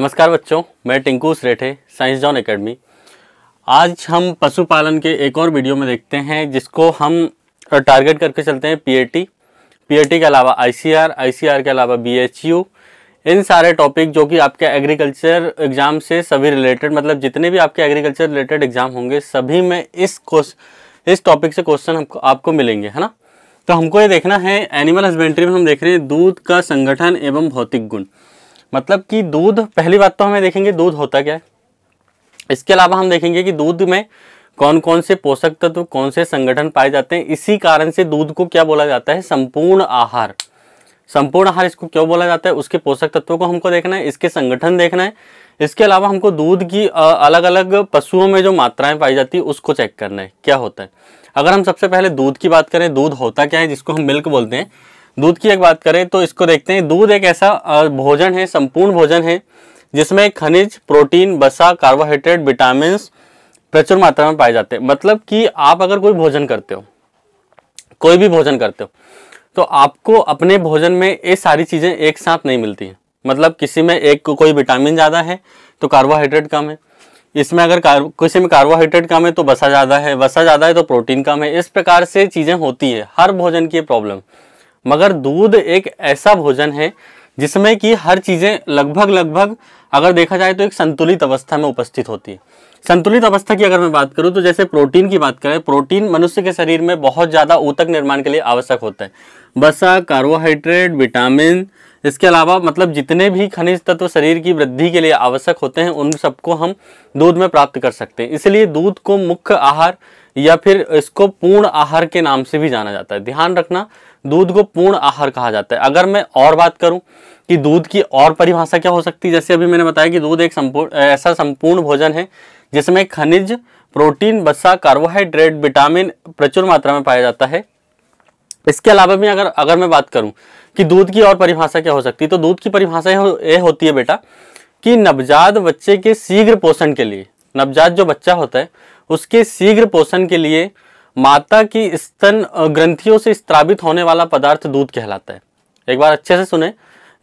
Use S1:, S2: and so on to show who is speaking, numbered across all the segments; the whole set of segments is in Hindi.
S1: नमस्कार बच्चों मैं Tinku Sarethe science John academy आज हम पशुपालन के एक और वीडियो में देखते हैं जिसको हम टारगेट करके चलते हैं पीएटी पीएटी के अलावा आईसीआर आईसीआर के अलावा बीएचयू इन सारे टॉपिक जो कि आपके एग्रीकल्चर एग्ज़ाम से सभी रिलेटेड मतलब जितने भी आपके एग्रीकल्चर रिलेटेड एग्ज़ाम होंगे सभी में इस इस टॉपिक से क्वेश्चन हमको आपको मिलेंगे है ना तो हमको ये देखना है एनिमल हस्बेंड्री में हम देख रहे हैं दूध का संगठन एवं भौतिक गुण मतलब कि दूध पहली बात तो हमें देखेंगे दूध होता क्या है इसके अलावा हम देखेंगे कि दूध में कौन कौन से पोषक तत्व तो कौन से संगठन पाए जाते हैं इसी कारण से दूध को क्या बोला जाता है संपूर्ण आहार संपूर्ण आहार इसको क्यों बोला जाता है उसके पोषक तत्वों को हमको देखना है इसके संगठन देखना है इसके अलावा हमको दूध की अलग अलग पशुओं में जो मात्राएं पाई जाती है उसको चेक करना है क्या होता है अगर हम सबसे पहले दूध की बात करें दूध होता क्या है जिसको हम मिल्क बोलते हैं दूध की एक बात करें तो इसको देखते हैं दूध एक ऐसा भोजन है संपूर्ण भोजन है जिसमें खनिज प्रोटीन बसा कार्बोहाइड्रेट विटामिन प्रचुर मात्रा में पाए जाते हैं मतलब कि आप अगर कोई भोजन करते हो कोई भी भोजन करते हो तो आपको अपने भोजन में ये सारी चीज़ें एक साथ नहीं मिलती हैं मतलब किसी में एक को कोई विटामिन ज़्यादा है तो कार्बोहाइड्रेट कम है इसमें अगर किसी में कार्बोहाइड्रेट कम है तो बसा ज़्यादा है बसा ज़्यादा है तो प्रोटीन कम है इस प्रकार से चीज़ें होती है हर भोजन की प्रॉब्लम मगर दूध एक ऐसा भोजन है जिसमें कि हर चीज़ें लगभग लगभग अगर देखा जाए तो एक संतुलित अवस्था में उपस्थित होती है संतुलित अवस्था की अगर मैं बात करूं तो जैसे प्रोटीन की बात करें प्रोटीन मनुष्य के शरीर में बहुत ज़्यादा ऊतक निर्माण के लिए आवश्यक होता है बसा कार्बोहाइड्रेट विटामिन इसके अलावा मतलब जितने भी खनिज तत्व शरीर की वृद्धि के लिए आवश्यक होते हैं उन सबको हम दूध में प्राप्त कर सकते हैं इसलिए दूध को मुख्य आहार या फिर इसको पूर्ण आहार के नाम से भी जाना जाता है ध्यान रखना दूध को पूर्ण आहार कहा जाता है अगर मैं और बात करूं कि दूध की और परिभाषा क्या हो सकती है जैसे अभी मैंने बताया कि दूध एक संपूर्ण ऐसा संपूर्ण भोजन है जिसमें खनिज प्रोटीन बसा कार्बोहाइड्रेट विटामिन प्रचुर मात्रा में पाया जाता है इसके अलावा भी अगर अगर मैं बात करूँ कि दूध की और परिभाषा क्या हो सकती है तो दूध की परिभाषा ये होती है बेटा कि नवजात बच्चे के शीघ्र पोषण के लिए नवजात जो बच्चा होता है उसके शीघ्र पोषण के लिए माता की स्तन ग्रंथियों से स्त्रावित होने वाला पदार्थ दूध कहलाता है एक बार अच्छे से सुने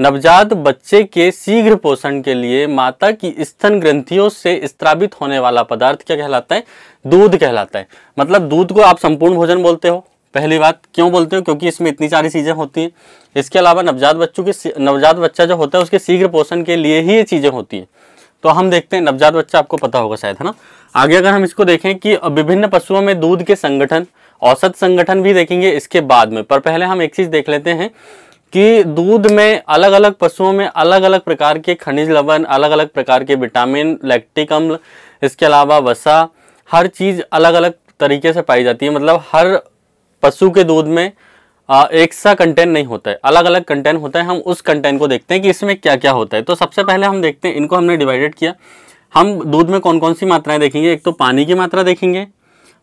S1: नवजात बच्चे के शीघ्र पोषण के लिए माता की स्तन ग्रंथियों से स्त्रावित होने वाला पदार्थ क्या कहलाता है दूध कहलाता है मतलब दूध को आप संपूर्ण भोजन बोलते हो पहली बात क्यों बोलते हो क्योंकि इसमें इतनी सारी चीज़ें होती हैं इसके अलावा नवजात बच्चों के नवजात बच्चा जो होता है उसके शीघ्र पोषण के लिए ही ये चीज़ें होती हैं तो हम देखते हैं नवजात बच्चा आपको पता होगा शायद है ना आगे अगर हम इसको देखें कि विभिन्न पशुओं में दूध के संगठन औसत संगठन भी देखेंगे इसके बाद में पर पहले हम एक चीज़ देख लेते हैं कि दूध में अलग अलग पशुओं में अलग अलग प्रकार के खनिज लवण अलग अलग प्रकार के विटामिन लैक्टिक अम्ल इसके अलावा वसा हर चीज़ अलग अलग तरीके से पाई जाती है मतलब हर पशु के दूध में एक सा कंटेंट नहीं होता है अलग अलग कंटेंट होता है हम उस कंटेंट को देखते हैं कि इसमें क्या क्या होता है तो सबसे पहले हम देखते हैं इनको हमने डिवाइडेड किया हम दूध में कौन कौन सी मात्राएं देखेंगे एक तो पानी की मात्रा देखेंगे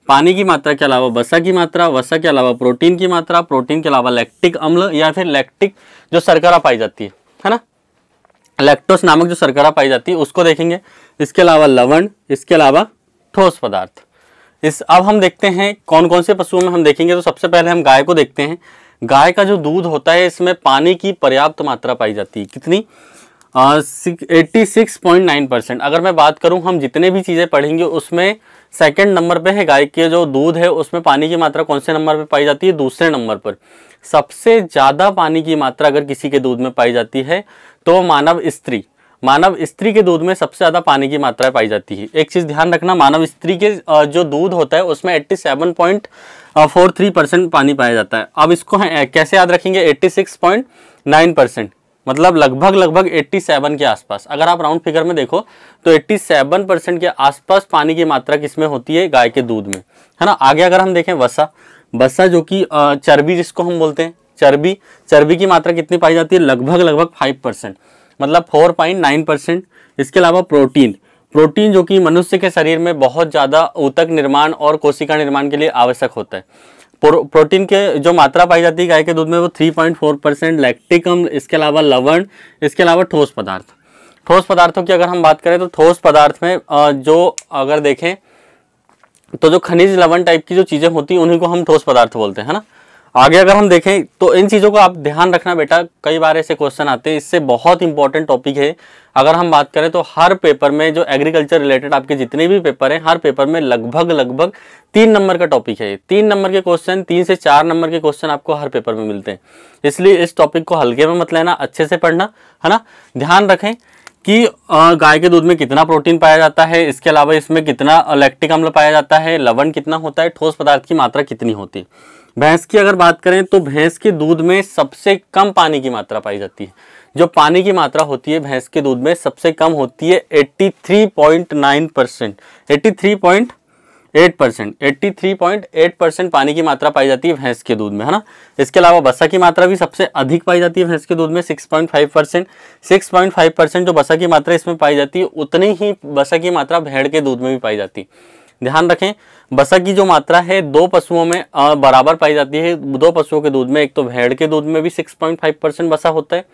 S1: पानी की मात्रा के अलावा वसा की मात्रा वसा के अलावा प्रोटीन की मात्रा प्रोटीन के अलावा लैक्टिक अम्ल या फिर लैक्टिक जो सरकरा पाई जाती है है ना लैक्टोस नामक जो सरकरा पाई जाती है उसको देखेंगे इसके अलावा लवण इसके अलावा ठोस पदार्थ इस अब हम देखते हैं कौन कौन से पशुओं में हम देखेंगे तो सबसे पहले हम गाय को देखते हैं गाय का जो दूध होता है इसमें पानी की पर्याप्त मात्रा पाई जाती है कितनी eighty six point nine percent अगर मैं बात करूं हम जितने भी चीज़ें पढ़ेंगे उसमें सेकंड नंबर पे है गाय के जो दूध है उसमें पानी की मात्रा कौन से नंबर पे पाई जाती है दूसरे नंबर पर सबसे ज़्यादा पानी की मात्रा अगर किसी के दूध में पाई जाती है तो मानव स्त्री मानव स्त्री के दूध में सबसे ज़्यादा पानी की मात्रा पाई जाती है एक चीज़ ध्यान रखना मानव स्त्री के जो दूध होता है उसमें eighty seven point four three percent पानी पाया जाता है अब इसको कैसे याद रखेंगे eighty six point nine percent मतलब लगभग लगभग 87 के आसपास अगर आप राउंड फिगर में देखो तो 87 परसेंट के आसपास पानी की मात्रा किसमें होती है गाय के दूध में है ना आगे अगर हम देखें वसा वसा जो कि चर्बी जिसको हम बोलते हैं चर्बी चर्बी की मात्रा कितनी पाई जाती है लगभग लगभग फाइव परसेंट मतलब 4.9 परसेंट इसके अलावा प्रोटीन प्रोटीन जो कि मनुष्य के शरीर में बहुत ज़्यादा ऊतक निर्माण और कोशिका निर्माण के लिए आवश्यक होता है प्रो, प्रोटीन के जो मात्रा पाई जाती है गाय के दूध में वो 3.4 परसेंट लैक्टिकम इसके अलावा लवण इसके अलावा ठोस पदार्थ ठोस पदार्थों की अगर हम बात करें तो ठोस पदार्थ में जो अगर देखें तो जो खनिज लवण टाइप की जो चीज़ें होती हैं उन्हीं को हम ठोस पदार्थ बोलते हैं ना आगे अगर हम देखें तो इन चीज़ों को आप ध्यान रखना बेटा कई बार ऐसे क्वेश्चन आते हैं इससे बहुत इंपॉर्टेंट टॉपिक है अगर हम बात करें तो हर पेपर में जो एग्रीकल्चर रिलेटेड आपके जितने भी पेपर हैं हर पेपर में लगभग लगभग तीन नंबर का टॉपिक है तीन नंबर के क्वेश्चन तीन से चार नंबर के क्वेश्चन आपको हर पेपर में मिलते हैं इसलिए इस टॉपिक को हल्के में मत लेना अच्छे से पढ़ना है ना ध्यान रखें कि गाय के दूध में कितना प्रोटीन पाया जाता है इसके अलावा इसमें कितना लैक्टिक अम्ल पाया जाता है लवण कितना होता है ठोस पदार्थ की मात्रा कितनी होती है भैंस की अगर बात करें तो भैंस के दूध में सबसे कम पानी की मात्रा पाई जाती है जो पानी की मात्रा होती है भैंस के दूध में सबसे कम होती है 83.9 percent eighty three point eight percent eighty three point eight percent पानी की मात्रा पाई जाती है भैंस के दूध में है ना इसके अलावा बसा की मात्रा भी सबसे अधिक पाई जाती है भैंस के दूध में six point five percent six point five percent जो बसा की मात्रा इसमें पाई जाती है उतनी ही बसा की मात्रा भेड़ के दूध में भी पाई जाती है ध्यान रखें बसा की जो मात्रा है दो पशुओं में बराबर पाई जाती है दो पशुओं के दूध में एक तो भेड़ के दूध में भी 6.5 परसेंट बसा होता है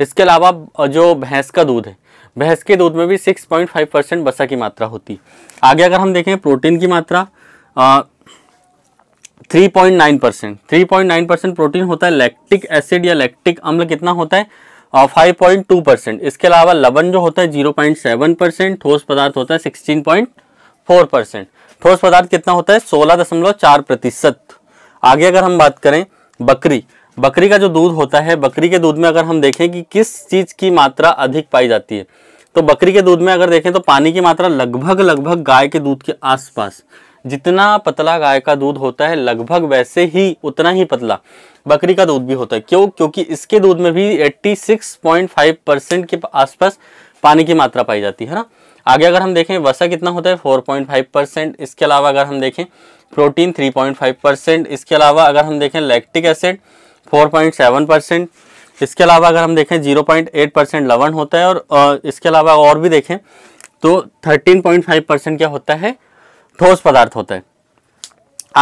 S1: इसके अलावा जो भैंस का दूध है भैंस के दूध में भी 6.5 परसेंट बसा की मात्रा होती है आगे अगर हम देखें प्रोटीन की मात्रा three point nine percent three point nine percent protein होता है लैक्टिक एसिड या लैक्टिक अम्ल कितना होता है और फाइव पॉइंट टू परसेंट इसके अलावा लवन जो होता है जीरो पॉइंट सेवन परसेंट ठोस पदार्थ होता है सिक्सटीन पॉइंट फोर परसेंट ठोस पदार्थ कितना होता है सोलह दशमलव चार प्रतिशत आगे अगर हम बात करें बकरी बकरी का जो दूध होता है बकरी के दूध में अगर हम देखें कि किस चीज़ की मात्रा अधिक पाई जाती है तो बकरी के दूध में अगर देखें तो पानी की मात्रा लगभग लगभग गाय के दूध के आसपास जितना पतला गाय का दूध होता है लगभग वैसे ही उतना ही पतला बकरी का दूध भी होता है क्यों क्योंकि इसके दूध में भी 86.5 परसेंट के आसपास पानी की मात्रा पाई जाती है ना आगे अगर हम देखें वसा कितना होता है 4.5 परसेंट इसके अलावा अगर हम देखें प्रोटीन 3.5 परसेंट इसके अलावा अगर हम देखें लैक्टिक एसिड 4.7 परसेंट इसके अलावा अगर हम देखें 0.8 परसेंट लवन होता है और इसके अलावा और भी देखें तो 13.5 परसेंट क्या होता है ठोस पदार्थ होता है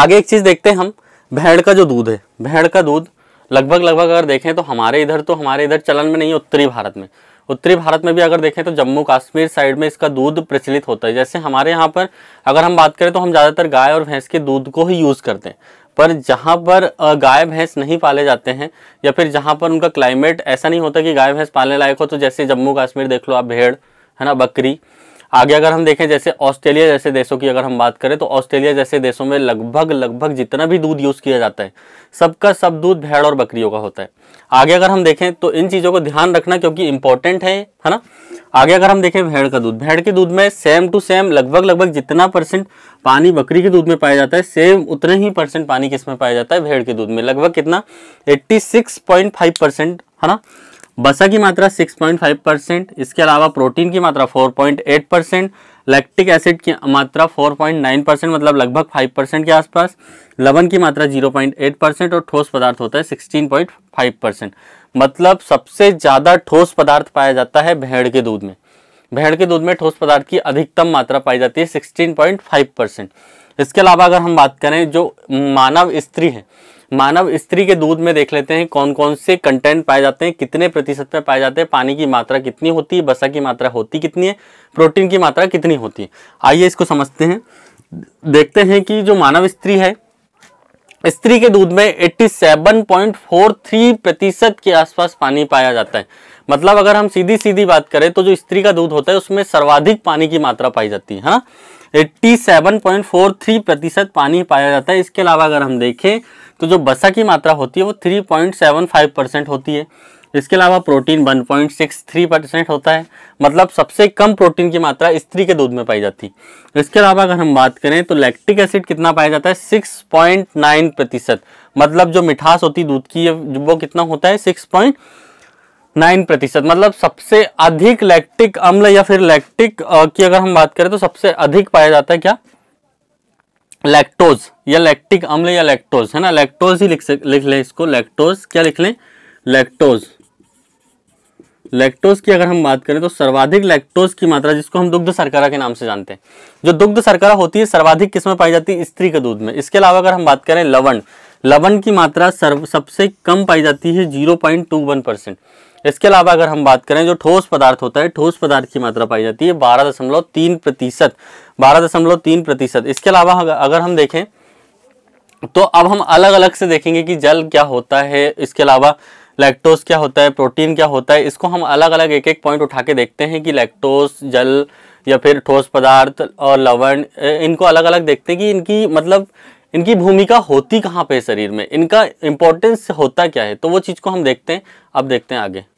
S1: आगे एक चीज़ देखते हैं हम भेड़ का जो दूध है भेड़ का दूध लगभग लगभग अगर देखें तो हमारे इधर तो हमारे इधर चलन में नहीं है उत्तरी भारत में उत्तरी भारत में भी अगर देखें तो जम्मू कश्मीर साइड में इसका दूध प्रचलित होता है जैसे हमारे यहाँ पर अगर हम बात करें तो हम ज़्यादातर गाय और भैंस के दूध को ही यूज़ करते हैं पर जहाँ पर गाय भैंस नहीं पाले जाते हैं या फिर जहाँ पर उनका क्लाइमेट ऐसा नहीं होता कि गाय भैंस पालने लायक हो तो जैसे जम्मू कश्मीर देख लो आप भेड़ है ना बकरी आगे अगर हम देखें जैसे ऑस्ट्रेलिया जैसे देशों की अगर हम बात करें तो ऑस्ट्रेलिया जैसे देशों में लगभग लगभग जितना भी दूध यूज़ किया जाता है सबका सब दूध भेड़ और बकरियों का होता है आगे अगर हम देखें तो इन चीज़ों को ध्यान रखना क्योंकि इंपॉर्टेंट है है ना आगे अगर हम देखें भेड़ का दूध भेड़ के दूध में सेम टू सेम लगभग लगभग जितना परसेंट पानी बकरी के दूध में पाया जाता है सेम उतने ही परसेंट पानी किसमें पाया जाता है भेड़ के दूध में लगभग कितना एट्टी परसेंट है ना बसा की मात्रा 6.5 परसेंट इसके अलावा प्रोटीन की मात्रा 4.8 परसेंट लैक्टिक एसिड की मात्रा 4.9 परसेंट मतलब लगभग 5 परसेंट के आसपास लवण की मात्रा 0.8 परसेंट और ठोस पदार्थ होता है 16.5 परसेंट मतलब सबसे ज़्यादा ठोस पदार्थ पाया जाता है भेड़ के दूध में भेड़ के दूध में ठोस पदार्थ की अधिकतम मात्रा पाई जाती है सिक्सटीन परसेंट इसके अलावा अगर हम बात करें जो मानव स्त्री है मानव स्त्री के दूध में देख लेते हैं कौन कौन से कंटेंट पाए जाते हैं कितने प्रतिशत पे पाए जाते हैं पानी की मात्रा कितनी होती है बसा की मात्रा होती कितनी है प्रोटीन की मात्रा कितनी होती है आइए इसको समझते हैं देखते हैं कि जो मानव स्त्री है स्त्री के दूध में 87.43 प्रतिशत के आसपास पानी पाया जाता है मतलब अगर हम सीधी सीधी बात करें तो जो स्त्री का दूध होता है उसमें सर्वाधिक पानी की मात्रा पाई जाती है ना eighty seven point four three प्रतिशत पानी पाया जाता है इसके अलावा अगर हम देखें तो जो बसा की मात्रा होती है वो three point seven five percent होती है इसके अलावा प्रोटीन 1.63 परसेंट होता है मतलब सबसे कम प्रोटीन की मात्रा स्त्री के दूध में पाई जाती है इसके अलावा अगर हम बात करें तो लैक्टिक एसिड कितना पाया जाता है 6.9 प्रतिशत मतलब जो मिठास होती दूध की वो कितना होता है सिक्स नाइन प्रतिशत मतलब सबसे अधिक लैक्टिक अम्ल या फिर लैक्टिक की अगर हम बात करें तो सबसे अधिक पाया जाता है क्या लैक्टोज या लैक्टिक अम्ल या लैक्टोज है ना लैक्टोज ही लिख लिख लें इसको लैक्टोज क्या लिख लें लैक्टोज लैक्टोज की अगर हम बात करें तो सर्वाधिक लैक्टोज की मात्रा जिसको हम दुग्ध सरकारा के नाम से जानते हैं जो दुग्ध सरकारा होती है सर्वाधिक किस्में पाई जाती है स्त्री के दूध में इसके अलावा अगर हम बात करें लवण लवण की मात्रा सर्व सबसे कम पाई जाती है zero point two one percent इसके अलावा अगर हम बात करें जो ठोस पदार्थ होता है ठोस पदार्थ की मात्रा पाई जाती है बारह दशमलव तीन प्रतिशत बारह दशमलव तीन प्रतिशत इसके अलावा अगर हम देखें तो अब हम अलग अलग से देखेंगे कि जल क्या होता है इसके अलावा लैक्टोज क्या होता है प्रोटीन क्या होता है इसको हम अलग अलग एक एक पॉइंट उठा के देखते हैं कि लैक्टोज जल या फिर ठोस पदार्थ और लवण इनको अलग अलग देखते हैं कि इनकी मतलब इनकी भूमिका होती कहाँ पे शरीर में इनका इम्पोर्टेंस होता क्या है तो वो चीज़ को हम देखते हैं अब देखते हैं आगे